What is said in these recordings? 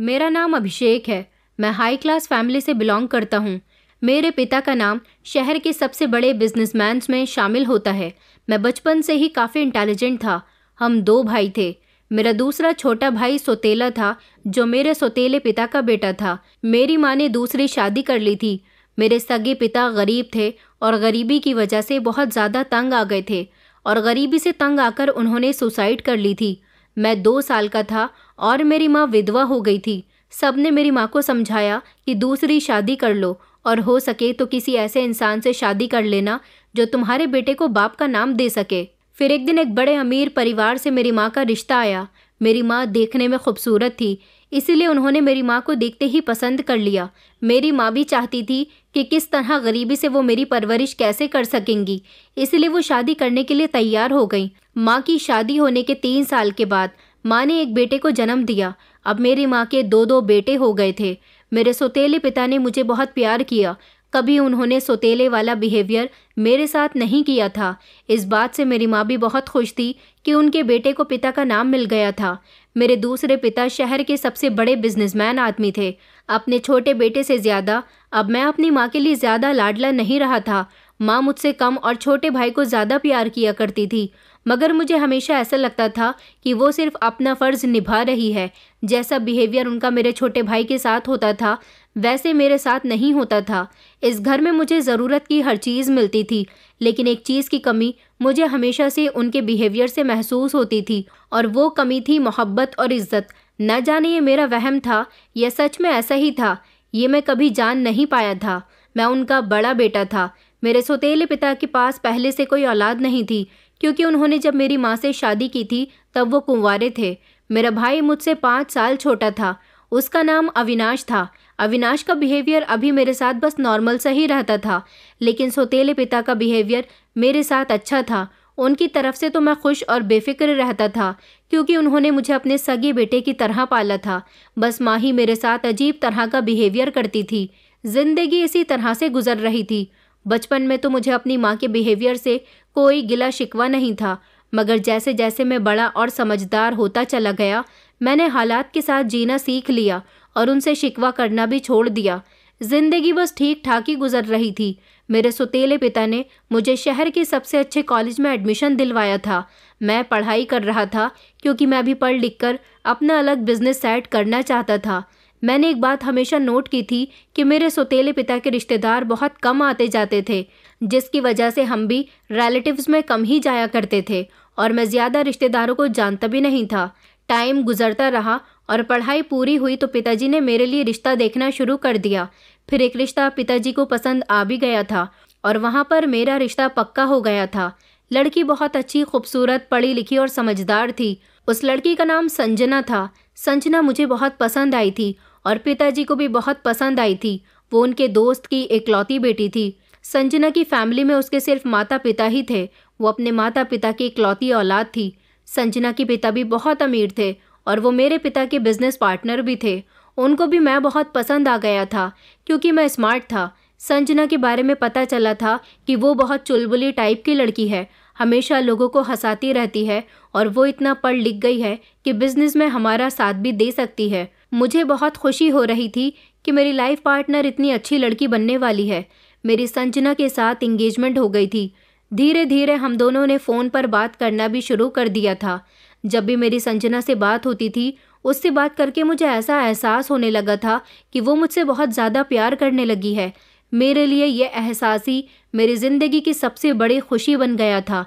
मेरा नाम अभिषेक है मैं हाई क्लास फैमिली से बिलोंग करता हूँ मेरे पिता का नाम शहर के सबसे बड़े बिजनेसमैन में शामिल होता है मैं बचपन से ही काफ़ी इंटेलिजेंट था हम दो भाई थे मेरा दूसरा छोटा भाई सोतेला था जो मेरे सोतेले पिता का बेटा था मेरी माँ ने दूसरी शादी कर ली थी मेरे सगे पिता गरीब थे और गरीबी की वजह से बहुत ज़्यादा तंग आ गए थे और गरीबी से तंग आकर उन्होंने सुसाइड कर ली थी मैं दो साल का था और मेरी माँ विधवा हो गई थी सब ने मेरी माँ को समझाया कि दूसरी शादी कर लो और हो सके तो किसी ऐसे इंसान से शादी कर लेना जो तुम्हारे बेटे को बाप का नाम दे सके फिर एक दिन एक बड़े अमीर परिवार से मेरी माँ का रिश्ता आया मेरी माँ देखने में खूबसूरत थी इसीलिए उन्होंने मेरी माँ को देखते ही पसंद कर लिया मेरी माँ भी चाहती थी कि किस तरह गरीबी से वो मेरी परवरिश कैसे कर सकेंगी इसलिए वो शादी करने के लिए तैयार हो गई माँ की शादी होने के तीन साल के बाद माँ ने एक बेटे को जन्म दिया अब मेरी माँ के दो दो बेटे हो गए थे मेरे सोतेले पिता ने मुझे बहुत प्यार किया कभी उन्होंने सोतेले वाला बिहेवियर मेरे साथ नहीं किया था इस बात से मेरी माँ भी बहुत खुश थी कि उनके बेटे को पिता का नाम मिल गया था मेरे दूसरे पिता शहर के सबसे बड़े बिजनेसमैन आदमी थे अपने छोटे बेटे से ज़्यादा अब मैं अपनी माँ के लिए ज़्यादा लाडला नहीं रहा था माँ मुझसे कम और छोटे भाई को ज़्यादा प्यार किया करती थी मगर मुझे हमेशा ऐसा लगता था कि वो सिर्फ अपना फ़र्ज़ निभा रही है जैसा बिहेवियर उनका मेरे छोटे भाई के साथ होता था वैसे मेरे साथ नहीं होता था इस घर में मुझे ज़रूरत की हर चीज़ मिलती थी लेकिन एक चीज़ की कमी मुझे हमेशा से उनके बिहेवियर से महसूस होती थी और वो कमी थी मोहब्बत और इज़्ज़त न जाने ये मेरा वहम था यह सच में ऐसा ही था ये मैं कभी जान नहीं पाया था मैं उनका बड़ा बेटा था मेरे सौतेले पिता के पास पहले से कोई औलाद नहीं थी क्योंकि उन्होंने जब मेरी माँ से शादी की थी तब वो कुंवारे थे मेरा भाई मुझसे पाँच साल छोटा था उसका नाम अविनाश था अविनाश का बिहेवियर अभी मेरे साथ बस नॉर्मल सा ही रहता था लेकिन सोतेले पिता का बिहेवियर मेरे साथ अच्छा था उनकी तरफ से तो मैं खुश और बेफिक्र रहता था क्योंकि उन्होंने मुझे अपने सगे बेटे की तरह पाला था बस माँ ही मेरे साथ अजीब तरह का बिहेवियर करती थी जिंदगी इसी तरह से गुजर रही थी बचपन में तो मुझे अपनी माँ के बिहेवियर से कोई गिला शिकवा नहीं था मगर जैसे जैसे मैं बड़ा और समझदार होता चला गया मैंने हालात के साथ जीना सीख लिया और उनसे शिकवा करना भी छोड़ दिया जिंदगी बस ठीक ठाक ही गुजर रही थी मेरे सुतेले पिता ने मुझे शहर के सबसे अच्छे कॉलेज में एडमिशन दिलवाया था मैं पढ़ाई कर रहा था क्योंकि मैं भी पढ़ लिख कर अपना अलग बिजनेस सेट करना चाहता था मैंने एक बात हमेशा नोट की थी कि मेरे सोतेले पिता के रिश्तेदार बहुत कम आते जाते थे जिसकी वजह से हम भी रिलेटिव्स में कम ही जाया करते थे और मैं ज़्यादा रिश्तेदारों को जानता भी नहीं था टाइम गुजरता रहा और पढ़ाई पूरी हुई तो पिताजी ने मेरे लिए रिश्ता देखना शुरू कर दिया फिर एक रिश्ता पिताजी को पसंद आ भी गया था और वहाँ पर मेरा रिश्ता पक्का हो गया था लड़की बहुत अच्छी खूबसूरत पढ़ी लिखी और समझदार थी उस लड़की का नाम संजना था संजना मुझे बहुत पसंद आई थी और पिताजी को भी बहुत पसंद आई थी वो उनके दोस्त की इकलौती बेटी थी संजना की फैमिली में उसके सिर्फ माता पिता ही थे वो अपने माता पिता की इकलौती औलाद थी संजना के पिता भी बहुत अमीर थे और वो मेरे पिता के बिजनेस पार्टनर भी थे उनको भी मैं बहुत पसंद आ गया था क्योंकि मैं स्मार्ट था संजना के बारे में पता चला था कि वो बहुत चुलबुली टाइप की लड़की है हमेशा लोगों को हंसाती रहती है और वो इतना पढ़ लिख गई है कि बिजनेस में हमारा साथ भी दे सकती है मुझे बहुत खुशी हो रही थी कि मेरी लाइफ पार्टनर इतनी अच्छी लड़की बनने वाली है मेरी संजना के साथ इंगेजमेंट हो गई थी धीरे धीरे हम दोनों ने फ़ोन पर बात करना भी शुरू कर दिया था जब भी मेरी संजना से बात होती थी उससे बात करके मुझे ऐसा एहसास होने लगा था कि वो मुझसे बहुत ज़्यादा प्यार करने लगी है मेरे लिए यह एहसास ही मेरी ज़िंदगी की सबसे बड़ी खुशी बन गया था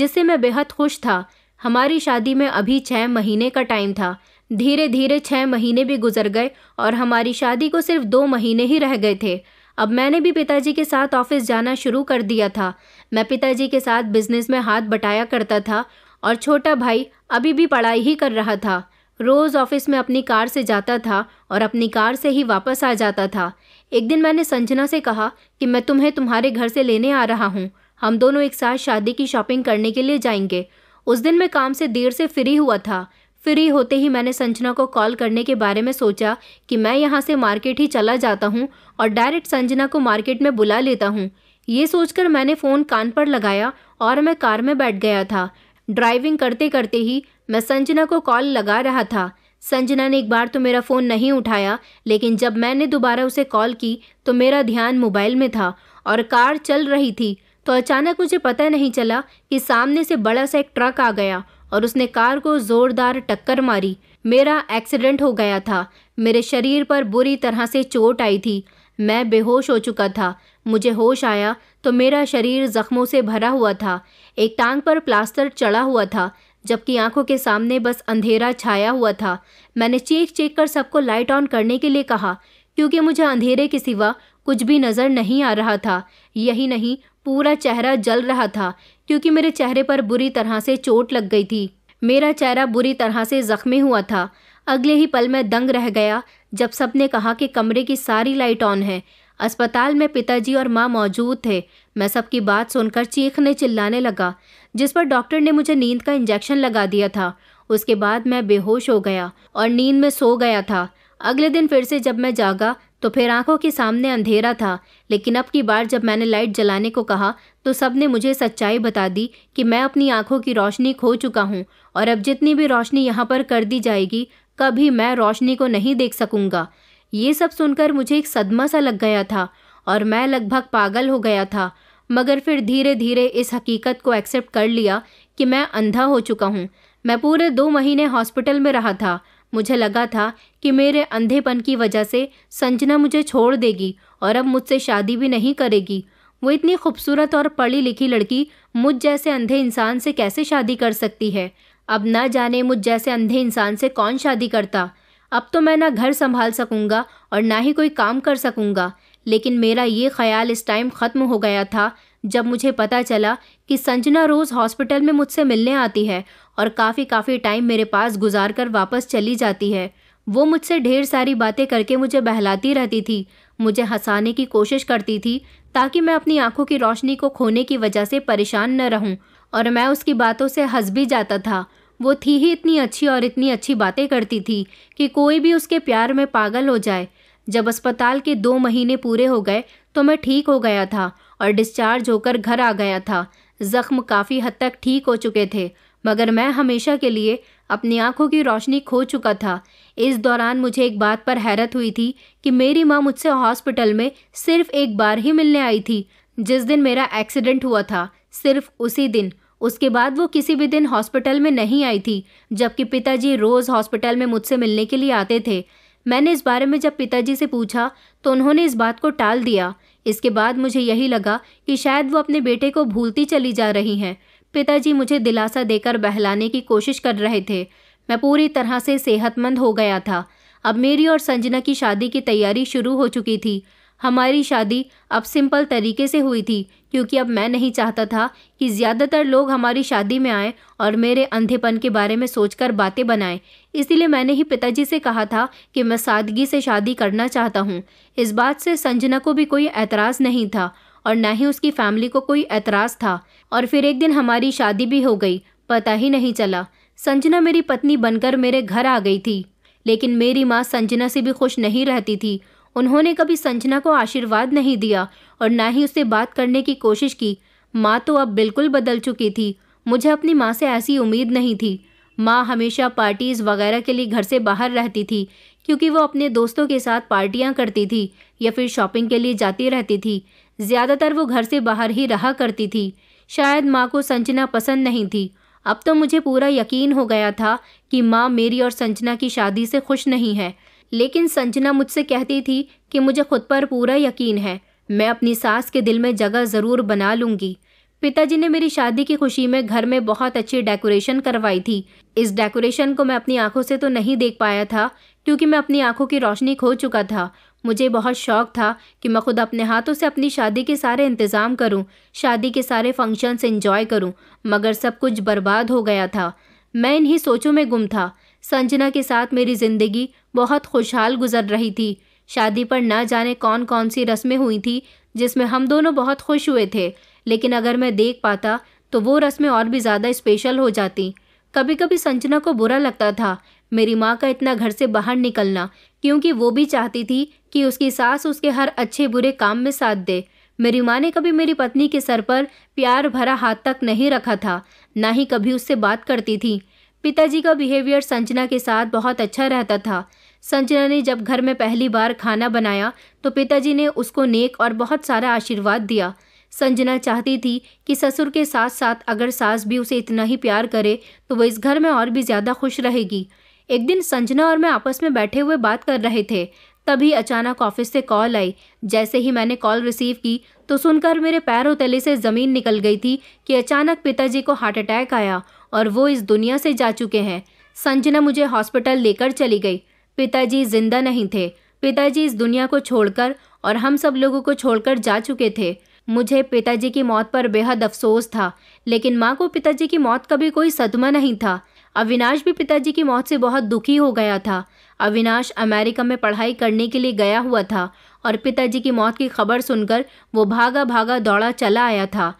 जिससे मैं बेहद खुश था हमारी शादी में अभी छः महीने का टाइम था धीरे धीरे छः महीने भी गुजर गए और हमारी शादी को सिर्फ दो महीने ही रह गए थे अब मैंने भी पिताजी के साथ ऑफिस जाना शुरू कर दिया था मैं पिताजी के साथ बिजनेस में हाथ बटाया करता था और छोटा भाई अभी भी पढ़ाई ही कर रहा था रोज़ ऑफिस में अपनी कार से जाता था और अपनी कार से ही वापस आ जाता था एक दिन मैंने संजना से कहा कि मैं तुम्हें तुम्हारे घर से लेने आ रहा हूँ हम दोनों एक साथ शादी की शॉपिंग करने के लिए जाएंगे उस दिन मैं काम से देर से फ्री हुआ था फ्री होते ही मैंने संजना को कॉल करने के बारे में सोचा कि मैं यहाँ से मार्केट ही चला जाता हूँ और डायरेक्ट संजना को मार्केट में बुला लेता हूँ ये सोचकर मैंने फ़ोन कान पर लगाया और मैं कार में बैठ गया था ड्राइविंग करते करते ही मैं संजना को कॉल लगा रहा था संजना ने एक बार तो मेरा फ़ोन नहीं उठाया लेकिन जब मैंने दोबारा उसे कॉल की तो मेरा ध्यान मोबाइल में था और कार चल रही थी तो अचानक मुझे पता नहीं चला कि सामने से बड़ा सा एक ट्रक आ गया और उसने कार को ज़ोरदार टक्कर मारी मेरा एक्सीडेंट हो गया था मेरे शरीर पर बुरी तरह से चोट आई थी मैं बेहोश हो चुका था मुझे होश आया तो मेरा शरीर ज़ख्मों से भरा हुआ था एक टांग पर प्लास्टर चढ़ा हुआ था जबकि आंखों के सामने बस अंधेरा छाया हुआ था मैंने चेक चेक कर सबको लाइट ऑन करने के लिए कहा क्योंकि मुझे अंधेरे के सिवा कुछ भी नज़र नहीं आ रहा था यही नहीं पूरा चेहरा जल रहा था क्योंकि मेरे चेहरे पर बुरी तरह से चोट लग गई थी मेरा चेहरा बुरी तरह से जख्मी हुआ था अगले ही पल मैं दंग रह गया जब सबने कहा कि कमरे की सारी लाइट ऑन है अस्पताल में पिताजी और माँ मौजूद थे मैं सबकी बात सुनकर चीखने चिल्लाने लगा जिस पर डॉक्टर ने मुझे नींद का इंजेक्शन लगा दिया था उसके बाद मैं बेहोश हो गया और नींद में सो गया था अगले दिन फिर से जब मैं जागा तो फिर आंखों के सामने अंधेरा था लेकिन अब की बार जब मैंने लाइट जलाने को कहा तो सब ने मुझे सच्चाई बता दी कि मैं अपनी आंखों की रोशनी खो चुका हूँ और अब जितनी भी रोशनी यहाँ पर कर दी जाएगी कभी मैं रोशनी को नहीं देख सकूँगा ये सब सुनकर मुझे एक सदमा सा लग गया था और मैं लगभग पागल हो गया था मगर फिर धीरे धीरे इस हकीकत को एक्सेप्ट कर लिया कि मैं अंधा हो चुका हूँ मैं पूरे दो महीने हॉस्पिटल में रहा था मुझे लगा था कि मेरे अंधेपन की वजह से संजना मुझे छोड़ देगी और अब मुझसे शादी भी नहीं करेगी वो इतनी खूबसूरत और पढ़ी लिखी लड़की मुझ जैसे अंधे इंसान से कैसे शादी कर सकती है अब ना जाने मुझ जैसे अंधे इंसान से कौन शादी करता अब तो मैं ना घर संभाल सकूँगा और ना ही कोई काम कर सकूँगा लेकिन मेरा ये ख्याल इस टाइम ख़त्म हो गया था जब मुझे पता चला कि संजना रोज़ हॉस्पिटल में मुझसे मिलने आती है और काफ़ी काफ़ी टाइम मेरे पास गुजार कर वापस चली जाती है वो मुझसे ढेर सारी बातें करके मुझे बहलाती रहती थी मुझे हंसाने की कोशिश करती थी ताकि मैं अपनी आंखों की रोशनी को खोने की वजह से परेशान न रहूं और मैं उसकी बातों से हंस भी जाता था वो थी ही इतनी अच्छी और इतनी अच्छी बातें करती थी कि कोई भी उसके प्यार में पागल हो जाए जब अस्पताल के दो महीने पूरे हो गए तो मैं ठीक हो गया था और डिस्चार्ज होकर घर आ गया था जख्म काफ़ी हद तक ठीक हो चुके थे मगर मैं हमेशा के लिए अपनी आंखों की रोशनी खो चुका था इस दौरान मुझे एक बात पर हैरत हुई थी कि मेरी माँ मुझसे हॉस्पिटल में सिर्फ एक बार ही मिलने आई थी जिस दिन मेरा एक्सीडेंट हुआ था सिर्फ उसी दिन उसके बाद वो किसी भी दिन हॉस्पिटल में नहीं आई थी जबकि पिताजी रोज़ हॉस्पिटल में मुझसे मिलने के लिए आते थे मैंने इस बारे में जब पिताजी से पूछा तो उन्होंने इस बात को टाल दिया इसके बाद मुझे यही लगा कि शायद वो अपने बेटे को भूलती चली जा रही हैं पिताजी मुझे दिलासा देकर बहलाने की कोशिश कर रहे थे मैं पूरी तरह से सेहतमंद हो गया था अब मेरी और संजना की शादी की तैयारी शुरू हो चुकी थी हमारी शादी अब सिंपल तरीके से हुई थी क्योंकि अब मैं नहीं चाहता था कि ज़्यादातर लोग हमारी शादी में आएँ और मेरे अंधेपन के बारे में सोचकर बातें बनाएं इसलिए मैंने ही पिताजी से कहा था कि मैं सादगी से शादी करना चाहता हूँ इस बात से संजना को भी कोई एतराज़ नहीं था और ना ही उसकी फैमिली को कोई एतराज़ था और फिर एक दिन हमारी शादी भी हो गई पता ही नहीं चला संजना मेरी पत्नी बनकर मेरे घर आ गई थी लेकिन मेरी माँ संजना से भी खुश नहीं रहती थी उन्होंने कभी संजना को आशीर्वाद नहीं दिया और ना ही उससे बात करने की कोशिश की माँ तो अब बिल्कुल बदल चुकी थी मुझे अपनी माँ से ऐसी उम्मीद नहीं थी माँ हमेशा पार्टीज़ वगैरह के लिए घर से बाहर रहती थी क्योंकि वो अपने दोस्तों के साथ पार्टियाँ करती थी या फिर शॉपिंग के लिए जाती रहती थी ज़्यादातर वो घर से बाहर ही रहा करती थी शायद माँ को संजना पसंद नहीं थी अब तो मुझे पूरा यकीन हो गया था कि माँ मेरी और संजना की शादी से खुश नहीं है लेकिन संजना मुझसे कहती थी कि मुझे खुद पर पूरा यकीन है मैं अपनी सास के दिल में जगह ज़रूर बना लूँगी पिताजी ने मेरी शादी की खुशी में घर में बहुत अच्छी डेकोरेशन करवाई थी इस डेकोरेशन को मैं अपनी आंखों से तो नहीं देख पाया था क्योंकि मैं अपनी आंखों की रोशनी खो चुका था मुझे बहुत शौक था कि मैं खुद अपने हाथों से अपनी शादी के सारे इंतज़ाम करूं, शादी के सारे फंक्शंस इंजॉय करूं, मगर सब कुछ बर्बाद हो गया था मैं इन्हीं सोचों में गुम था संजना के साथ मेरी ज़िंदगी बहुत खुशहाल गुजर रही थी शादी पर न जाने कौन कौन सी रस्में हुई थी जिसमें हम दोनों बहुत खुश हुए थे लेकिन अगर मैं देख पाता तो वो रस्में और भी ज़्यादा स्पेशल हो जाती कभी कभी संजना को बुरा लगता था मेरी माँ का इतना घर से बाहर निकलना क्योंकि वो भी चाहती थी कि उसकी सास उसके हर अच्छे बुरे काम में साथ दे मेरी माँ ने कभी मेरी पत्नी के सर पर प्यार भरा हाथ तक नहीं रखा था ना ही कभी उससे बात करती थी पिताजी का बिहेवियर संजना के साथ बहुत अच्छा रहता था संजना ने जब घर में पहली बार खाना बनाया तो पिताजी ने उसको नेक और बहुत सारा आशीर्वाद दिया संजना चाहती थी कि ससुर के साथ साथ अगर सास भी उसे इतना ही प्यार करे तो वह इस घर में और भी ज़्यादा खुश रहेगी एक दिन संजना और मैं आपस में बैठे हुए बात कर रहे थे तभी अचानक ऑफिस से कॉल आई जैसे ही मैंने कॉल रिसीव की तो सुनकर मेरे पैरों तले से ज़मीन निकल गई थी कि अचानक पिताजी को हार्ट अटैक आया और वो इस दुनिया से जा चुके हैं संजना मुझे हॉस्पिटल लेकर चली गई पिताजी जिंदा नहीं थे पिताजी इस दुनिया को छोड़कर और हम सब लोगों को छोड़कर जा चुके थे मुझे पिताजी की मौत पर बेहद अफसोस था लेकिन माँ को पिताजी की मौत का भी कोई सदमा नहीं था अविनाश भी पिताजी की मौत से बहुत दुखी हो गया था अविनाश अमेरिका में पढ़ाई करने के लिए गया हुआ था और पिताजी की मौत की खबर सुनकर वो भागा भागा दौड़ा चला आया था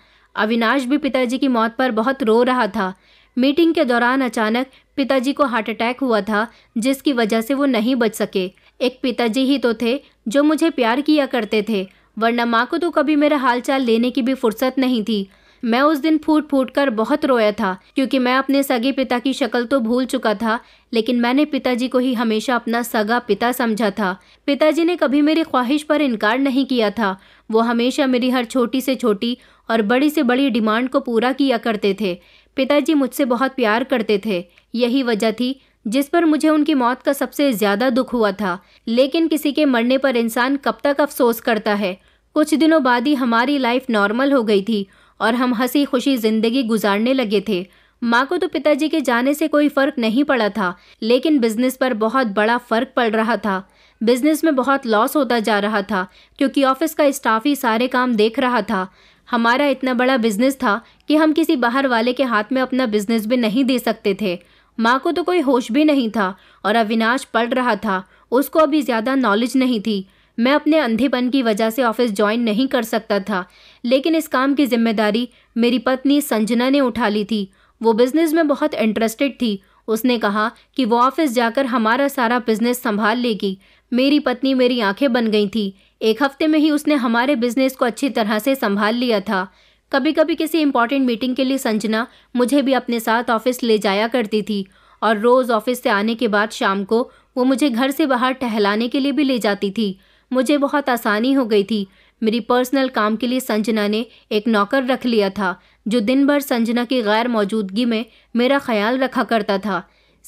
अविनाश भी पिताजी की मौत पर बहुत रो रहा था मीटिंग के दौरान अचानक पिताजी को हार्ट अटैक हुआ था जिसकी वजह से वो नहीं बच सके एक पिताजी ही तो थे जो मुझे प्यार किया करते थे वरना माँ को तो कभी मेरा हालचाल लेने की भी फुर्सत नहीं थी मैं उस दिन फूट फूट कर बहुत रोया था क्योंकि मैं अपने सगे पिता की शक्ल तो भूल चुका था लेकिन मैंने पिताजी को ही हमेशा अपना सगा पिता समझा था पिताजी ने कभी मेरी ख्वाहिश पर इनकार नहीं किया था वो हमेशा मेरी हर छोटी से छोटी और बड़ी से बड़ी डिमांड को पूरा किया करते थे पिताजी मुझसे बहुत प्यार करते थे यही वजह थी जिस पर मुझे उनकी मौत का सबसे ज़्यादा दुख हुआ था लेकिन किसी के मरने पर इंसान कब तक अफसोस करता है कुछ दिनों बाद ही हमारी लाइफ नॉर्मल हो गई थी और हम हंसी खुशी ज़िंदगी गुजारने लगे थे माँ को तो पिताजी के जाने से कोई फ़र्क नहीं पड़ा था लेकिन बिजनेस पर बहुत बड़ा फ़र्क पड़ रहा था बिजनेस में बहुत लॉस होता जा रहा था क्योंकि ऑफिस का स्टाफ ही सारे काम देख रहा था हमारा इतना बड़ा बिजनेस था कि हम किसी बाहर वाले के हाथ में अपना बिजनेस भी नहीं दे सकते थे माँ को तो कोई होश भी नहीं था और अविनाश पढ़ रहा था उसको अभी ज़्यादा नॉलेज नहीं थी मैं अपने अंधेपन की वजह से ऑफिस ज्वाइन नहीं कर सकता था लेकिन इस काम की जिम्मेदारी मेरी पत्नी संजना ने उठा ली थी वो बिज़नेस में बहुत इंटरेस्टेड थी उसने कहा कि वो ऑफिस जाकर हमारा सारा बिजनेस संभाल लेगी मेरी पत्नी मेरी आंखें बन गई थी एक हफ्ते में ही उसने हमारे बिजनेस को अच्छी तरह से संभाल लिया था कभी कभी किसी इंपॉर्टेंट मीटिंग के लिए संजना मुझे भी अपने साथ ऑफिस ले जाया करती थी और रोज़ ऑफिस से आने के बाद शाम को वो मुझे घर से बाहर टहलाने के लिए भी ले जाती थी मुझे बहुत आसानी हो गई थी मेरी पर्सनल काम के लिए संजना ने एक नौकर रख लिया था जो दिन भर संजना की गैर मौजूदगी में मेरा ख्याल रखा करता था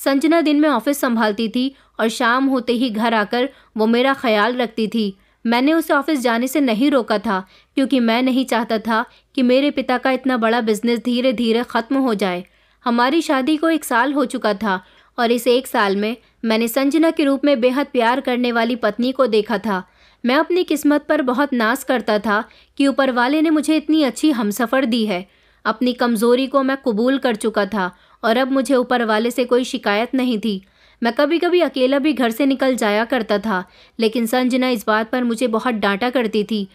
संजना दिन में ऑफिस संभालती थी और शाम होते ही घर आकर वो मेरा ख्याल रखती थी मैंने उसे ऑफिस जाने से नहीं रोका था क्योंकि मैं नहीं चाहता था कि मेरे पिता का इतना बड़ा बिजनेस धीरे धीरे ख़त्म हो जाए हमारी शादी को एक साल हो चुका था और इस एक साल में मैंने संजना के रूप में बेहद प्यार करने वाली पत्नी को देखा था मैं अपनी किस्मत पर बहुत नाश करता था कि ऊपर वाले ने मुझे इतनी अच्छी हमसफ़र दी है अपनी कमज़ोरी को मैं कबूल कर चुका था और अब मुझे ऊपर वाले से कोई शिकायत नहीं थी मैं कभी कभी अकेला भी घर से निकल जाया करता था लेकिन संजना इस बात पर मुझे बहुत डांटा करती थी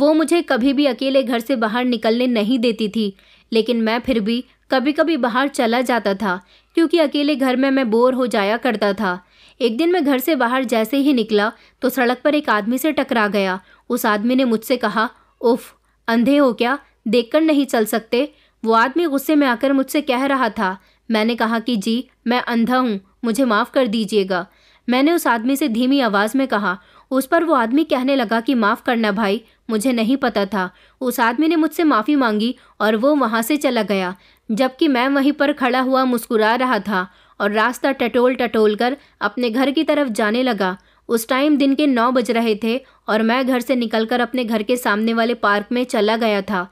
वो मुझे कभी भी अकेले घर से बाहर निकलने नहीं देती थी लेकिन मैं फिर भी कभी कभी बाहर चला जाता था क्योंकि अकेले घर में मैं बोर हो जाया करता था एक दिन मैं घर से बाहर जैसे ही निकला तो सड़क पर एक आदमी से टकरा गया उस आदमी ने मुझसे कहा उफ अंधे हो क्या देखकर नहीं चल सकते वो आदमी गुस्से में आकर मुझसे कह रहा था मैंने कहा कि जी मैं अंधा हूँ मुझे माफ़ कर दीजिएगा मैंने उस आदमी से धीमी आवाज़ में कहा उस पर वो आदमी कहने लगा कि माफ़ करना भाई मुझे नहीं पता था उस आदमी ने मुझसे माफ़ी मांगी और वो वहाँ से चला गया जबकि मैं वहीं पर खड़ा हुआ मुस्कुरा रहा था और रास्ता टटोल टटोल कर अपने घर की तरफ जाने लगा उस टाइम दिन के नौ बज रहे थे और मैं घर से निकलकर अपने घर के सामने वाले पार्क में चला गया था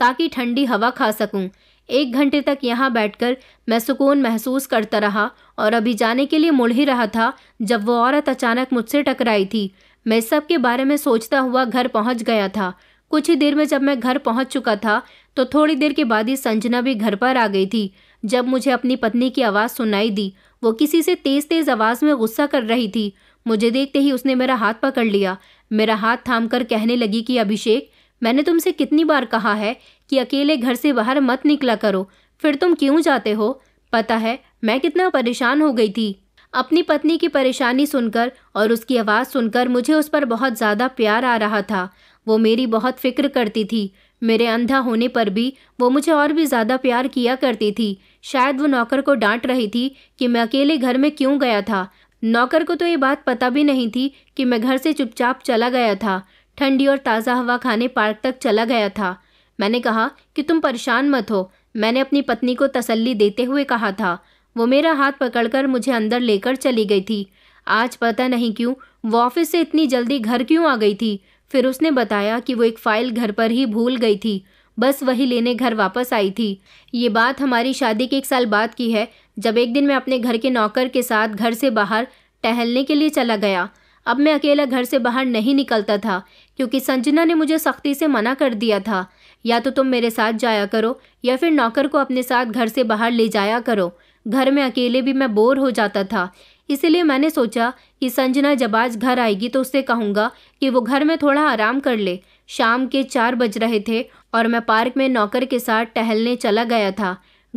ताकि ठंडी हवा खा सकूं। एक घंटे तक यहाँ बैठकर मैं सुकून महसूस करता रहा और अभी जाने के लिए मुड़ ही रहा था जब वो औरत अचानक मुझसे टकराई थी मैं सब के बारे में सोचता हुआ घर पहुँच गया था कुछ ही देर में जब मैं घर पहुँच चुका था तो थोड़ी देर के बाद ही संजना भी घर पर आ गई थी जब मुझे अपनी पत्नी की आवाज़ सुनाई दी वो किसी से तेज़ तेज़ आवाज़ में गुस्सा कर रही थी मुझे देखते ही उसने मेरा हाथ पकड़ लिया मेरा हाथ थाम कर कहने लगी कि अभिषेक मैंने तुमसे कितनी बार कहा है कि अकेले घर से बाहर मत निकला करो फिर तुम क्यों जाते हो पता है मैं कितना परेशान हो गई थी अपनी पत्नी की परेशानी सुनकर और उसकी आवाज़ सुनकर मुझे उस पर बहुत ज़्यादा प्यार आ रहा था वो मेरी बहुत फिक्र करती थी मेरे अंधा होने पर भी वो मुझे और भी ज़्यादा प्यार किया करती थी शायद वो नौकर को डांट रही थी कि मैं अकेले घर में क्यों गया था नौकर को तो ये बात पता भी नहीं थी कि मैं घर से चुपचाप चला गया था ठंडी और ताज़ा हवा खाने पार्क तक चला गया था मैंने कहा कि तुम परेशान मत हो मैंने अपनी पत्नी को तसल्ली देते हुए कहा था वो मेरा हाथ पकड़कर मुझे अंदर लेकर चली गई थी आज पता नहीं क्यों वो ऑफिस से इतनी जल्दी घर क्यों आ गई थी फिर उसने बताया कि वो एक फ़ाइल घर पर ही भूल गई थी बस वही लेने घर वापस आई थी ये बात हमारी शादी के एक साल बाद की है जब एक दिन मैं अपने घर के नौकर के साथ घर से बाहर टहलने के लिए चला गया अब मैं अकेला घर से बाहर नहीं निकलता था क्योंकि संजना ने मुझे सख्ती से मना कर दिया था या तो तुम मेरे साथ जाया करो या फिर नौकर को अपने साथ घर से बाहर ले जाया करो घर में अकेले भी मैं बोर हो जाता था इसलिए मैंने सोचा कि संजना जब आज घर आएगी तो उससे कहूँगा कि वो घर में थोड़ा आराम कर ले शाम के चार बज रहे थे और मैं पार्क में नौकर के साथ टहलने चला गया था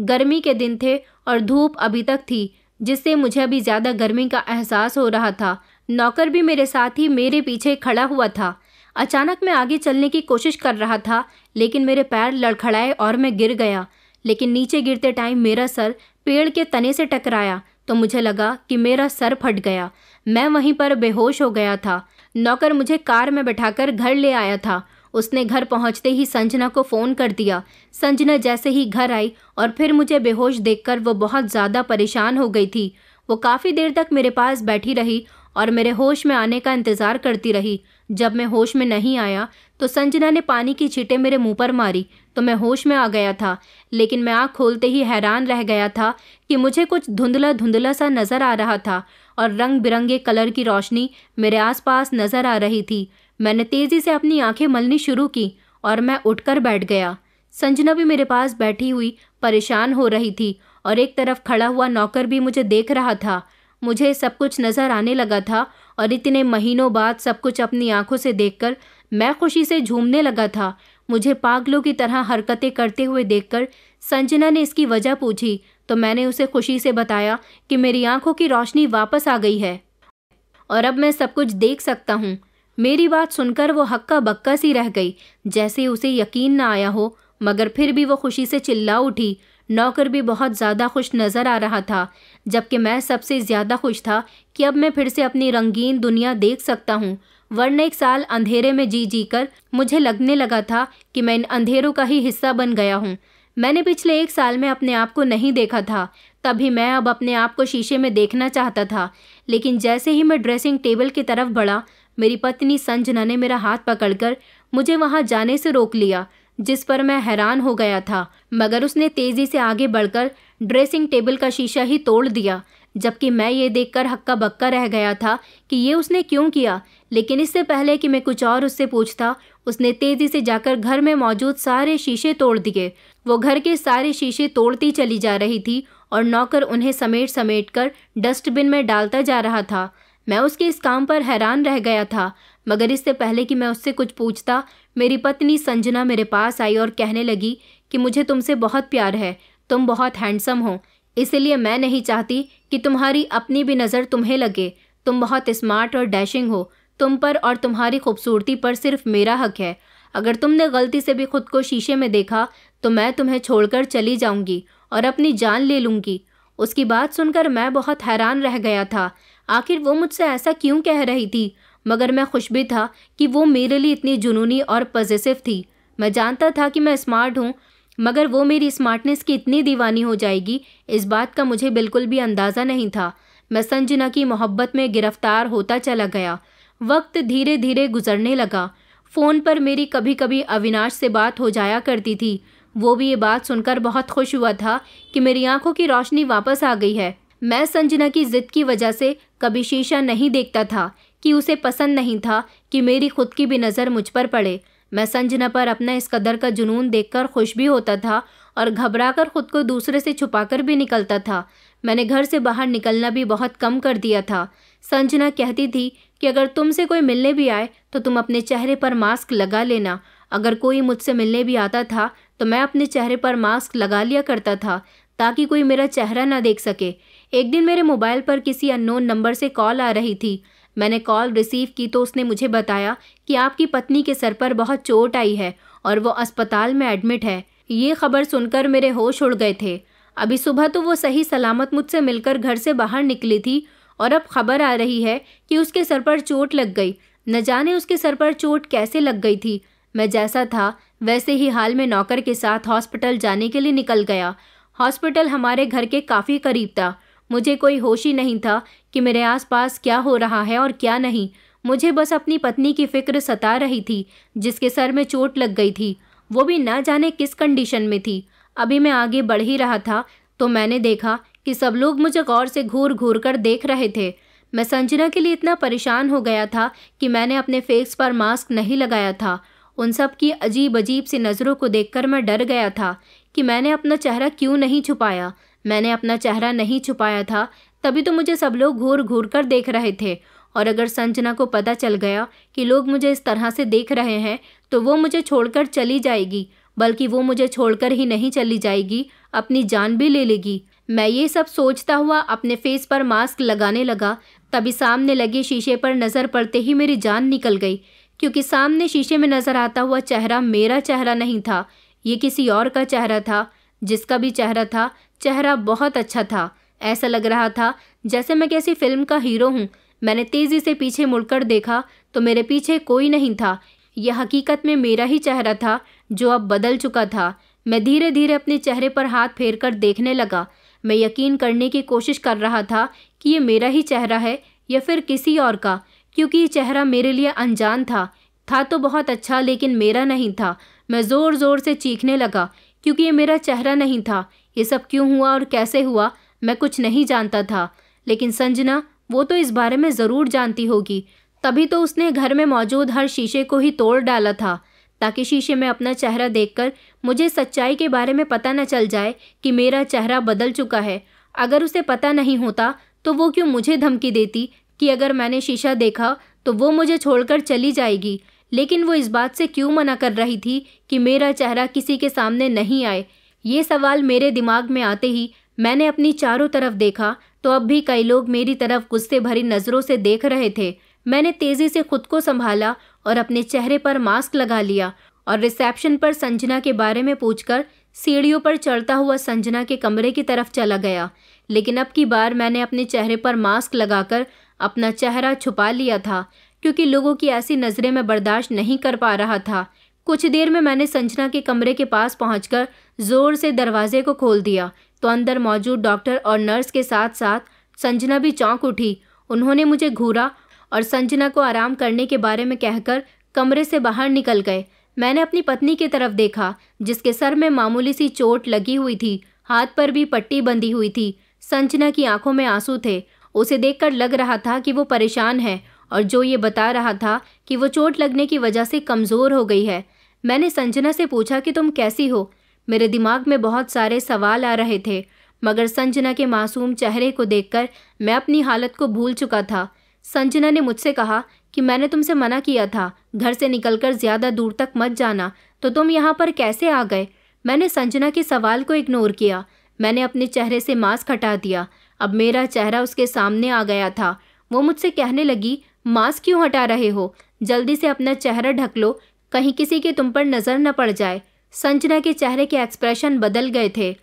गर्मी के दिन थे और धूप अभी तक थी जिससे मुझे अभी ज़्यादा गर्मी का एहसास हो रहा था नौकर भी मेरे साथ ही मेरे पीछे खड़ा हुआ था अचानक मैं आगे चलने की कोशिश कर रहा था लेकिन मेरे पैर लड़खड़ाए और मैं गिर गया लेकिन नीचे गिरते टाइम मेरा सर पेड़ के तने से टकराया तो मुझे लगा कि मेरा सर फट गया मैं वहीं पर बेहोश हो गया था नौकर मुझे कार में बैठाकर घर ले आया था उसने घर पहुंचते ही संजना को फ़ोन कर दिया संजना जैसे ही घर आई और फिर मुझे बेहोश देखकर वो बहुत ज़्यादा परेशान हो गई थी वो काफ़ी देर तक मेरे पास बैठी रही और मेरे होश में आने का इंतज़ार करती रही जब मैं होश में नहीं आया तो संजना ने पानी की छीटें मेरे मुंह पर मारी तो मैं होश में आ गया था लेकिन मैं आँख खोलते ही हैरान रह गया था कि मुझे कुछ धुंधला धुंधला सा नज़र आ रहा था और रंग बिरंगे कलर की रोशनी मेरे आसपास नज़र आ रही थी मैंने तेज़ी से अपनी आंखें मलनी शुरू की और मैं उठकर बैठ गया संजना भी मेरे पास बैठी हुई परेशान हो रही थी और एक तरफ खड़ा हुआ नौकर भी मुझे देख रहा था मुझे सब कुछ नज़र आने लगा था और इतने महीनों बाद सब कुछ अपनी आंखों से देखकर मैं खुशी से झूमने लगा था मुझे पागलों की तरह हरकतें करते हुए देखकर संजना ने इसकी वजह पूछी तो मैंने उसे खुशी से बताया कि मेरी आंखों की रोशनी वापस आ गई है और अब मैं सब कुछ देख सकता हूँ मेरी बात सुनकर वो हक्का बक्का सी रह गई जैसे उसे यकीन ना आया हो मगर फिर भी वो खुशी से चिल्ला उठी नौकर भी बहुत ज़्यादा खुश नज़र आ रहा था जबकि मैं सबसे ज़्यादा खुश था कि अब मैं फिर से अपनी रंगीन दुनिया देख सकता हूँ वरना एक साल अंधेरे में जी जी कर मुझे लगने लगा था कि मैं इन अंधेरों का ही हिस्सा बन गया हूँ मैंने पिछले एक साल में अपने आप को नहीं देखा था तभी मैं अब अपने आप को शीशे में देखना चाहता था लेकिन जैसे ही मैं ड्रेसिंग टेबल की तरफ बढ़ा मेरी पत्नी संजना ने मेरा हाथ पकड़कर मुझे वहाँ जाने से रोक लिया जिस पर मैं हैरान हो गया था मगर उसने तेज़ी से आगे बढ़कर ड्रेसिंग टेबल का शीशा ही तोड़ दिया जबकि मैं ये देखकर हक्का बक्का रह गया था कि ये उसने क्यों किया लेकिन इससे पहले कि मैं कुछ और उससे पूछता उसने तेज़ी से जाकर घर में मौजूद सारे शीशे तोड़ दिए वो घर के सारे शीशे तोड़ती चली जा रही थी और नौकर उन्हें समेट समेट कर डस्टबिन में डालता जा रहा था मैं उसके इस काम पर हैरान रह गया था मगर इससे पहले कि मैं उससे कुछ पूछता मेरी पत्नी संजना मेरे पास आई और कहने लगी कि मुझे तुमसे बहुत प्यार है तुम बहुत हैंडसम हो इसलिए मैं नहीं चाहती कि तुम्हारी अपनी भी नज़र तुम्हें लगे तुम बहुत स्मार्ट और डैशिंग हो तुम पर और तुम्हारी खूबसूरती पर सिर्फ मेरा हक है अगर तुमने गलती से भी खुद को शीशे में देखा तो मैं तुम्हें छोड़कर चली जाऊंगी और अपनी जान ले लूंगी उसकी बात सुनकर मैं बहुत हैरान रह गया था आखिर वो मुझसे ऐसा क्यों कह रही थी मगर मैं खुश भी था कि वो मेरे लिए इतनी जुनूनी और पॉजिटिव थी मैं जानता था कि मैं स्मार्ट हूँ मगर वो मेरी स्मार्टनेस की इतनी दीवानी हो जाएगी इस बात का मुझे बिल्कुल भी अंदाज़ा नहीं था मैं संजना की मोहब्बत में गिरफ्तार होता चला गया वक्त धीरे धीरे गुजरने लगा फ़ोन पर मेरी कभी कभी अविनाश से बात हो जाया करती थी वो भी ये बात सुनकर बहुत खुश हुआ था कि मेरी आंखों की रोशनी वापस आ गई है मैं संजना की ज़िद की वजह से कभी शीशा नहीं देखता था कि उसे पसंद नहीं था कि मेरी खुद की भी नज़र मुझ पर पड़े मैं संजना पर अपना इस कदर का जुनून देखकर खुश भी होता था और घबरा कर खुद को दूसरे से छुपाकर भी निकलता था मैंने घर से बाहर निकलना भी बहुत कम कर दिया था संजना कहती थी कि अगर तुमसे कोई मिलने भी आए तो तुम अपने चेहरे पर मास्क लगा लेना अगर कोई मुझसे मिलने भी आता था तो मैं अपने चेहरे पर मास्क लगा लिया करता था ताकि कोई मेरा चेहरा ना देख सके एक दिन मेरे मोबाइल पर किसी अननोन नंबर से कॉल आ रही थी मैंने कॉल रिसीव की तो उसने मुझे बताया कि आपकी पत्नी के सर पर बहुत चोट आई है और वो अस्पताल में एडमिट है ये खबर सुनकर मेरे होश उड़ गए थे अभी सुबह तो वो सही सलामत मुझसे मिलकर घर से बाहर निकली थी और अब खबर आ रही है कि उसके सर पर चोट लग गई न जाने उसके सर पर चोट कैसे लग गई थी मैं जैसा था वैसे ही हाल में नौकर के साथ हॉस्पिटल जाने के लिए निकल गया हॉस्पिटल हमारे घर के काफ़ी करीब था मुझे कोई होश ही नहीं था कि मेरे आसपास क्या हो रहा है और क्या नहीं मुझे बस अपनी पत्नी की फिक्र सता रही थी जिसके सर में चोट लग गई थी वो भी ना जाने किस कंडीशन में थी अभी मैं आगे बढ़ ही रहा था तो मैंने देखा कि सब लोग मुझे गौर से घूर घूर कर देख रहे थे मैं संजना के लिए इतना परेशान हो गया था कि मैंने अपने फेस पर मास्क नहीं लगाया था उन सब की अजीब अजीब सी नज़रों को देखकर मैं डर गया था कि मैंने अपना चेहरा क्यों नहीं छुपाया मैंने अपना चेहरा नहीं छुपाया था तभी तो मुझे सब लोग घूर घूर कर देख रहे थे और अगर संजना को पता चल गया कि लोग मुझे इस तरह से देख रहे हैं तो वो मुझे छोड़कर चली जाएगी बल्कि वो मुझे छोड़कर ही नहीं चली जाएगी अपनी जान भी ले लेगी मैं ये सब सोचता हुआ अपने फेस पर मास्क लगाने लगा तभी सामने लगे शीशे पर नज़र पड़ते ही मेरी जान निकल गई क्योंकि सामने शीशे में नज़र आता हुआ चेहरा मेरा चेहरा नहीं था ये किसी और का चेहरा था जिसका भी चेहरा था चेहरा बहुत अच्छा था ऐसा लग रहा था जैसे मैं किसी फिल्म का हीरो हूँ मैंने तेज़ी से पीछे मुड़कर देखा तो मेरे पीछे कोई नहीं था यह हकीकत में मेरा ही चेहरा था जो अब बदल चुका था मैं धीरे धीरे अपने चेहरे पर हाथ फेर कर देखने लगा मैं यकीन करने की कोशिश कर रहा था कि यह मेरा ही चेहरा है या फिर किसी और का क्योंकि ये चेहरा मेरे लिए अनजान था था तो बहुत अच्छा लेकिन मेरा नहीं था मैं ज़ोर ज़ोर से चीखने लगा क्योंकि ये मेरा चेहरा नहीं था ये सब क्यों हुआ और कैसे हुआ मैं कुछ नहीं जानता था लेकिन संजना वो तो इस बारे में ज़रूर जानती होगी तभी तो उसने घर में मौजूद हर शीशे को ही तोड़ डाला था ताकि शीशे में अपना चेहरा देखकर मुझे सच्चाई के बारे में पता न चल जाए कि मेरा चेहरा बदल चुका है अगर उसे पता नहीं होता तो वो क्यों मुझे धमकी देती कि अगर मैंने शीशा देखा तो वो मुझे छोड़कर चली जाएगी लेकिन वो इस बात से क्यों मना कर रही थी कि मेरा चेहरा किसी के सामने नहीं आए ये सवाल मेरे दिमाग में आते ही मैंने अपनी चारों तरफ देखा तो अब भी कई लोग मेरी तरफ गुस्से भरी नज़रों से देख रहे थे मैंने तेज़ी से खुद को संभाला और अपने चेहरे पर मास्क लगा लिया और रिसेप्शन पर संजना के बारे में पूछकर सीढ़ियों पर चढ़ता हुआ संजना के कमरे की तरफ चला गया लेकिन अब की बार मैंने अपने चेहरे पर मास्क लगाकर अपना चेहरा छुपा लिया था क्योंकि लोगों की ऐसी नज़रें मैं बर्दाश्त नहीं कर पा रहा था कुछ देर में मैंने संजना के कमरे के पास पहुंचकर जोर से दरवाजे को खोल दिया तो अंदर मौजूद डॉक्टर और नर्स के साथ साथ संजना भी चौंक उठी उन्होंने मुझे घूरा और संजना को आराम करने के बारे में कहकर कमरे से बाहर निकल गए मैंने अपनी पत्नी की तरफ देखा जिसके सर में मामूली सी चोट लगी हुई थी हाथ पर भी पट्टी बंधी हुई थी संजना की आंखों में आंसू थे उसे देखकर लग रहा था कि वो परेशान है और जो ये बता रहा था कि वो चोट लगने की वजह से कमज़ोर हो गई है मैंने संजना से पूछा कि तुम कैसी हो मेरे दिमाग में बहुत सारे सवाल आ रहे थे मगर संजना के मासूम चेहरे को देखकर मैं अपनी हालत को भूल चुका था संजना ने मुझसे कहा कि मैंने तुमसे मना किया था घर से निकलकर ज़्यादा दूर तक मत जाना तो तुम यहाँ पर कैसे आ गए मैंने संजना के सवाल को इग्नोर किया मैंने अपने चेहरे से मास्क हटा दिया अब मेरा चेहरा उसके सामने आ गया था वो मुझसे कहने लगी मास्क क्यों हटा रहे हो जल्दी से अपना चेहरा ढक लो कहीं किसी की तुम पर नज़र न पड़ जाए संजना के चेहरे के एक्सप्रेशन बदल गए थे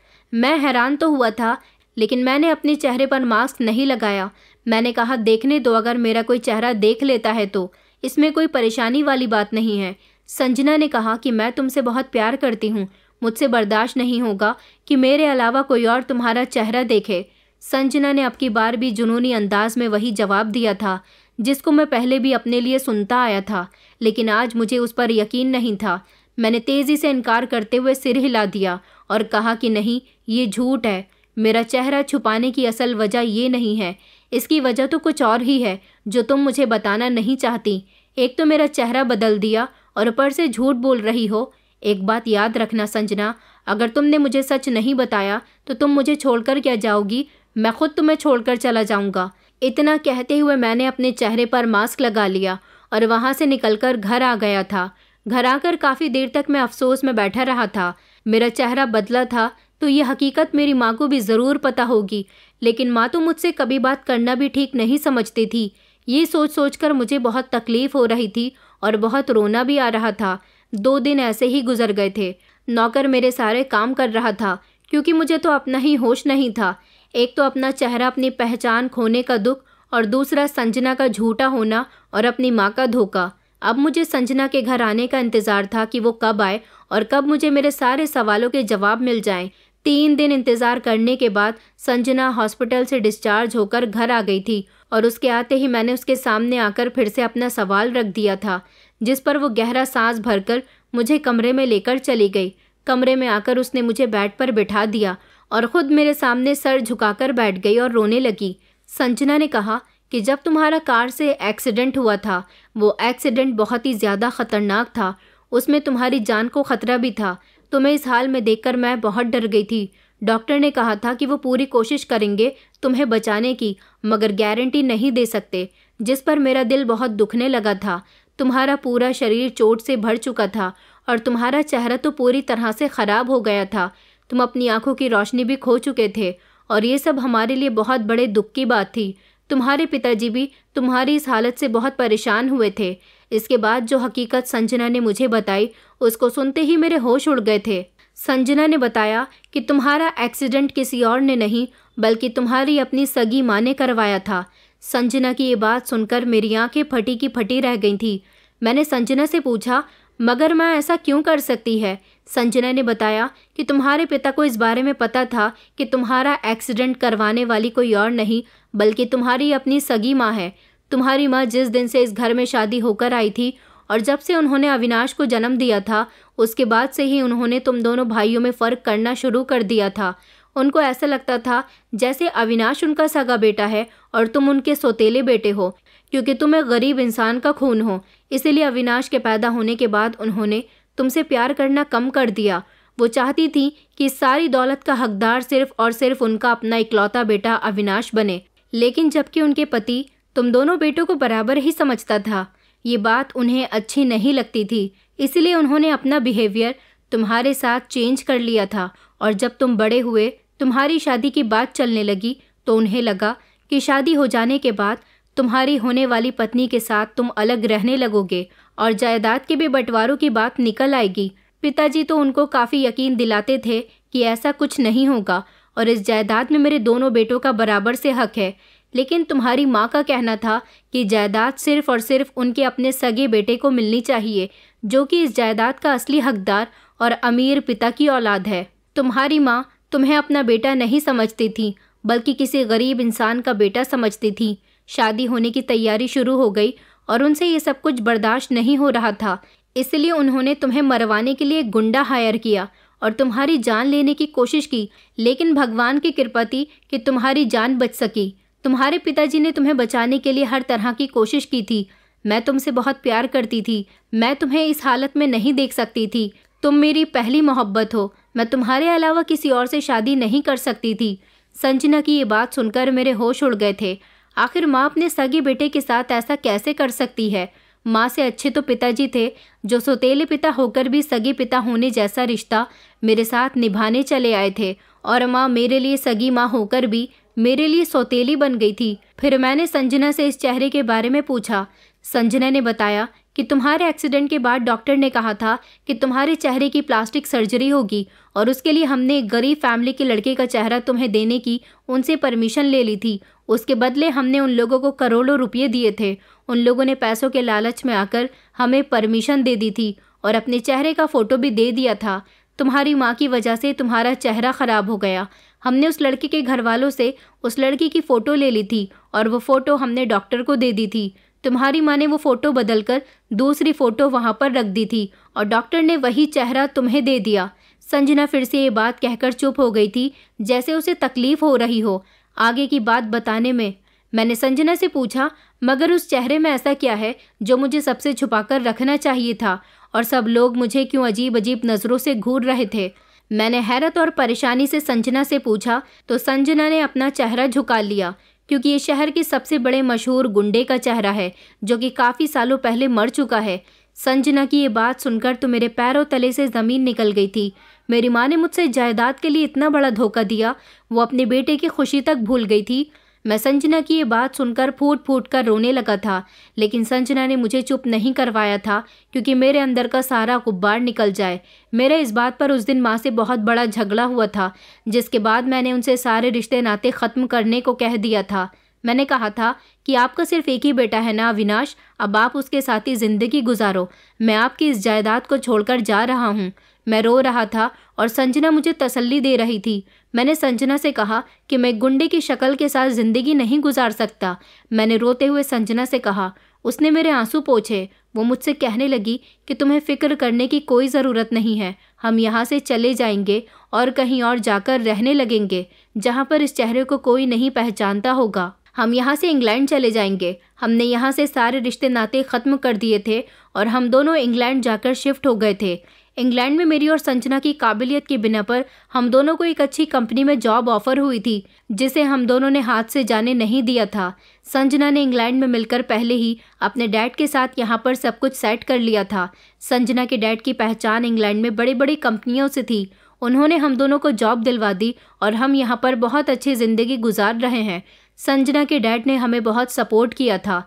मैं हैरान तो हुआ था लेकिन मैंने अपने चेहरे पर मास्क नहीं लगाया मैंने कहा देखने दो अगर मेरा कोई चेहरा देख लेता है तो इसमें कोई परेशानी वाली बात नहीं है संजना ने कहा कि मैं तुमसे बहुत प्यार करती हूँ मुझसे बर्दाश्त नहीं होगा कि मेरे अलावा कोई और तुम्हारा चेहरा देखे संजना ने अब की बार भी जुनूनी अंदाज में वही जवाब दिया था जिसको मैं पहले भी अपने लिए सुनता आया था लेकिन आज मुझे उस पर यकीन नहीं था मैंने तेज़ी से इनकार करते हुए सिर हिला दिया और कहा कि नहीं ये झूठ है मेरा चेहरा छुपाने की असल वजह ये नहीं है इसकी वजह तो कुछ और ही है जो तुम मुझे बताना नहीं चाहती एक तो मेरा चेहरा बदल दिया और ऊपर से झूठ बोल रही हो एक बात याद रखना संजना अगर तुमने मुझे सच नहीं बताया तो तुम मुझे छोड़कर क्या जाओगी मैं खुद तुम्हें छोड़कर चला जाऊंगा इतना कहते हुए मैंने अपने चेहरे पर मास्क लगा लिया और वहाँ से निकलकर घर आ गया था घर आकर काफ़ी देर तक मैं अफसोस में बैठा रहा था मेरा चेहरा बदला था तो ये हकीकत मेरी माँ को भी ज़रूर पता होगी लेकिन माँ तो मुझसे कभी बात करना भी ठीक नहीं समझती थी ये सोच सोच कर मुझे बहुत तकलीफ़ हो रही थी और बहुत रोना भी आ रहा था दो दिन ऐसे ही गुजर गए थे नौकर मेरे सारे काम कर रहा था क्योंकि मुझे तो अपना ही होश नहीं था एक तो अपना चेहरा अपनी पहचान खोने का दुख और दूसरा संजना का झूठा होना और अपनी माँ का धोखा अब मुझे संजना के घर आने का इंतज़ार था कि वो कब आए और कब मुझे मेरे सारे सवालों के जवाब मिल जाएं। तीन दिन इंतज़ार करने के बाद संजना हॉस्पिटल से डिस्चार्ज होकर घर आ गई थी और उसके आते ही मैंने उसके सामने आकर फिर से अपना सवाल रख दिया था जिस पर वो गहरा सांस भरकर मुझे कमरे में लेकर चली गई कमरे में आकर उसने मुझे बेड पर बिठा दिया और खुद मेरे सामने सर झुकाकर बैठ गई और रोने लगी संजना ने कहा कि जब तुम्हारा कार से एक्सीडेंट हुआ था वो एक्सीडेंट बहुत ही ज़्यादा ख़तरनाक था उसमें तुम्हारी जान को ख़तरा भी था तुम्हें इस हाल में देखकर मैं बहुत डर गई थी डॉक्टर ने कहा था कि वो पूरी कोशिश करेंगे तुम्हें बचाने की मगर गारंटी नहीं दे सकते जिस पर मेरा दिल बहुत दुखने लगा था तुम्हारा पूरा शरीर चोट से भर चुका था और तुम्हारा चेहरा तो पूरी तरह से ख़राब हो गया था तुम अपनी आंखों की रोशनी भी खो चुके थे और ये सब हमारे लिए बहुत बड़े दुख की बात थी तुम्हारे पिताजी भी तुम्हारी इस हालत से बहुत परेशान हुए थे इसके बाद जो हकीकत संजना ने मुझे बताई उसको सुनते ही मेरे होश उड़ गए थे संजना ने बताया कि तुम्हारा एक्सीडेंट किसी और ने नहीं बल्कि तुम्हारी अपनी सगी माँ ने करवाया था संजना की ये बात सुनकर मेरी आंखें फटी की फटी रह गई थी मैंने संजना से पूछा मगर मैं ऐसा क्यों कर सकती है संजना ने बताया कि तुम्हारे पिता को इस बारे में पता था कि तुम्हारा एक्सीडेंट करवाने वाली कोई और नहीं बल्कि तुम्हारी अपनी सगी माँ है तुम्हारी माँ जिस दिन से इस घर में शादी होकर आई थी और जब से उन्होंने अविनाश को जन्म दिया था उसके बाद से ही उन्होंने तुम दोनों भाइयों में फ़र्क करना शुरू कर दिया था उनको ऐसा लगता था जैसे अविनाश उनका सगा बेटा है और तुम उनके सोतेले बेटे हो क्योंकि तुम एक गरीब इंसान का खून हो इसीलिए अविनाश के पैदा होने के बाद उन्होंने तुमसे प्यार करना कम कर दिया वो चाहती थी कि सारी दौलत का हकदार सिर्फ और सिर्फ उनका अपना इकलौता बेटा अविनाश बने लेकिन जबकि उनके पति तुम दोनों बेटों को बराबर ही समझता था ये बात उन्हें अच्छी नहीं लगती थी इसलिए उन्होंने अपना बिहेवियर तुम्हारे साथ चेंज कर लिया था और जब तुम बड़े हुए तुम्हारी शादी की बात चलने लगी तो उन्हें लगा कि शादी हो जाने के बाद तुम्हारी होने वाली पत्नी के साथ तुम अलग रहने लगोगे और जायदाद के भी बंटवारों की बात निकल आएगी पिताजी तो उनको काफ़ी यकीन दिलाते थे कि ऐसा कुछ नहीं होगा और इस जायदाद में मेरे दोनों बेटों का बराबर से हक है लेकिन तुम्हारी माँ का कहना था कि जायदाद सिर्फ और सिर्फ उनके अपने सगे बेटे को मिलनी चाहिए जो कि इस जायदाद का असली हकदार और अमीर पिता की औलाद है तुम्हारी माँ तुम्हें अपना बेटा नहीं समझती थी बल्कि किसी गरीब इंसान का बेटा समझती थी शादी होने की तैयारी शुरू हो गई और उनसे ये सब कुछ बर्दाश्त नहीं हो रहा था इसलिए उन्होंने तुम्हें मरवाने के लिए गुंडा हायर किया और तुम्हारी जान लेने की कोशिश की लेकिन भगवान की कृपा थी कि तुम्हारी जान बच सकी तुम्हारे पिताजी ने तुम्हें बचाने के लिए हर तरह की कोशिश की थी मैं तुमसे बहुत प्यार करती थी मैं तुम्हें इस हालत में नहीं देख सकती थी तुम मेरी पहली मोहब्बत हो मैं तुम्हारे अलावा किसी और से शादी नहीं कर सकती थी संजना की ये बात सुनकर मेरे होश उड़ गए थे आखिर माँ अपने सगे बेटे के साथ ऐसा कैसे कर सकती है माँ से अच्छे तो पिताजी थे जो सोतेले पिता होकर भी सगे पिता होने जैसा रिश्ता मेरे साथ निभाने चले आए थे और माँ मेरे लिए सगी माँ होकर भी मेरे लिए सौतेली बन गई थी फिर मैंने संजना से इस चेहरे के बारे में पूछा संजना ने बताया कि तुम्हारे एक्सीडेंट के बाद डॉक्टर ने कहा था कि तुम्हारे चेहरे की प्लास्टिक सर्जरी होगी और उसके लिए हमने एक गरीब फैमिली के लड़के का चेहरा तुम्हें देने की उनसे परमिशन ले ली थी उसके बदले हमने उन लोगों को करोड़ों रुपये दिए थे उन लोगों ने पैसों के लालच में आकर हमें परमिशन दे दी थी और अपने चेहरे का फ़ोटो भी दे दिया था तुम्हारी माँ की वजह से तुम्हारा चेहरा ख़राब हो गया हमने उस लड़के के घर वालों से उस लड़की की फ़ोटो ले ली थी और वो फ़ोटो हमने डॉक्टर को दे दी थी तुम्हारी माँ ने वो फ़ोटो बदल कर दूसरी फ़ोटो वहाँ पर रख दी थी और डॉक्टर ने वही चेहरा तुम्हें दे दिया संजना फिर से ये बात कहकर चुप हो गई थी जैसे उसे तकलीफ हो रही हो आगे की बात बताने में मैंने संजना से पूछा मगर उस चेहरे में ऐसा क्या है जो मुझे सबसे छुपाकर रखना चाहिए था और सब लोग मुझे क्यों अजीब अजीब नज़रों से घूर रहे थे मैंने हैरत और परेशानी से संजना से पूछा तो संजना ने अपना चेहरा झुका लिया क्योंकि ये शहर के सबसे बड़े मशहूर गुंडे का चेहरा है जो कि काफ़ी सालों पहले मर चुका है संजना की ये बात सुनकर तो मेरे पैरों तले से ज़मीन निकल गई थी मेरी माँ ने मुझसे जायदाद के लिए इतना बड़ा धोखा दिया वो अपने बेटे की खुशी तक भूल गई थी मैं संजना की ये बात सुनकर फूट फूट कर रोने लगा था लेकिन संजना ने मुझे चुप नहीं करवाया था क्योंकि मेरे अंदर का सारा गुब्बार निकल जाए मेरे इस बात पर उस दिन माँ से बहुत बड़ा झगड़ा हुआ था जिसके बाद मैंने उनसे सारे रिश्ते नाते ख़त्म करने को कह दिया था मैंने कहा था कि आपका सिर्फ एक ही बेटा है ना अविनाश अब आप उसके साथ ही ज़िंदगी गुजारो मैं आपकी इस जायदाद को छोड़कर जा रहा हूँ मैं रो रहा था और संजना मुझे तसल्ली दे रही थी मैंने संजना से कहा कि मैं गुंडे की शक्ल के साथ ज़िंदगी नहीं गुजार सकता मैंने रोते हुए संजना से कहा उसने मेरे आंसू पोछे वो मुझसे कहने लगी कि तुम्हें फ़िक्र करने की कोई ज़रूरत नहीं है हम यहाँ से चले जाएंगे और कहीं और जाकर रहने लगेंगे जहाँ पर इस चेहरे को कोई नहीं पहचानता होगा हम यहाँ से इंग्लैंड चले जाएंगे हमने यहाँ से सारे रिश्ते नाते ख़त्म कर दिए थे और हम दोनों इंग्लैंड जाकर शिफ्ट हो गए थे इंग्लैंड में मेरी और संजना की काबिलियत के बिना पर हम दोनों को एक अच्छी कंपनी में जॉब ऑफर हुई थी जिसे हम दोनों ने हाथ से जाने नहीं दिया था संजना ने इंग्लैंड में मिलकर पहले ही अपने डैड के साथ यहाँ पर सब कुछ सेट कर लिया था संजना के डैड की पहचान इंग्लैंड में बड़ी बड़ी कंपनियों से थी उन्होंने हम दोनों को जॉब दिलवा दी और हम यहाँ पर बहुत अच्छी ज़िंदगी गुजार रहे हैं संजना के डैड ने हमें बहुत सपोर्ट किया था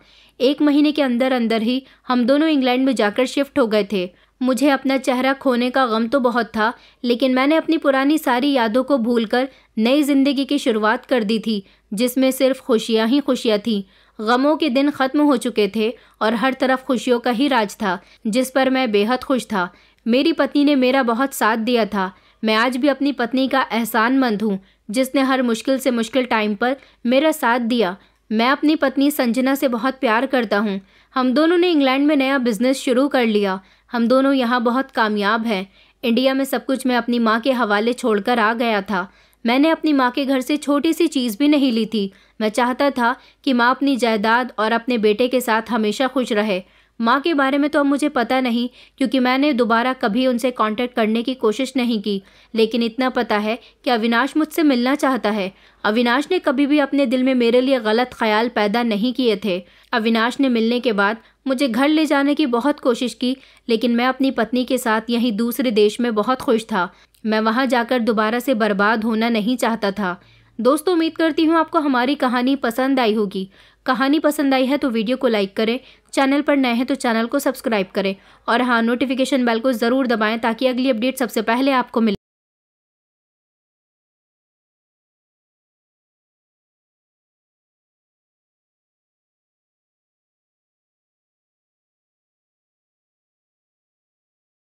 एक महीने के अंदर अंदर ही हम दोनों इंग्लैंड में जाकर शिफ्ट हो गए थे मुझे अपना चेहरा खोने का गम तो बहुत था लेकिन मैंने अपनी पुरानी सारी यादों को भूलकर नई ज़िंदगी की शुरुआत कर दी थी जिसमें सिर्फ खुशियाँ ही खुशियाँ थीं गमों के दिन ख़त्म हो चुके थे और हर तरफ खुशियों का ही राज था जिस पर मैं बेहद खुश था मेरी पत्नी ने मेरा बहुत साथ दिया था मैं आज भी अपनी पत्नी का एहसान मंद हूँ जिसने हर मुश्किल से मुश्किल टाइम पर मेरा साथ दिया मैं अपनी पत्नी संजना से बहुत प्यार करता हूँ हम दोनों ने इंग्लैंड में नया बिजनेस शुरू कर लिया हम दोनों यहाँ बहुत कामयाब हैं इंडिया में सब कुछ मैं अपनी माँ के हवाले छोड़कर आ गया था मैंने अपनी माँ के घर से छोटी सी चीज़ भी नहीं ली थी मैं चाहता था कि माँ अपनी जायदाद और अपने बेटे के साथ हमेशा खुश रहे माँ के बारे में तो अब मुझे पता नहीं क्योंकि मैंने दोबारा कभी उनसे कांटेक्ट करने की कोशिश नहीं की लेकिन इतना पता है कि अविनाश मुझसे मिलना चाहता है अविनाश ने कभी भी अपने दिल में मेरे लिए गलत ख्याल पैदा नहीं किए थे अविनाश ने मिलने के बाद मुझे घर ले जाने की बहुत कोशिश की लेकिन मैं अपनी पत्नी के साथ यहीं दूसरे देश में बहुत खुश था मैं वहाँ जाकर दोबारा से बर्बाद होना नहीं चाहता था दोस्तों उम्मीद करती हूँ आपको हमारी कहानी पसंद आई होगी कहानी पसंद आई है तो वीडियो को लाइक करें चैनल पर नए हैं तो चैनल को सब्सक्राइब करें और हाँ नोटिफिकेशन बेल को ज़रूर दबाएँ ताकि अगली अपडेट सबसे पहले आपको मिले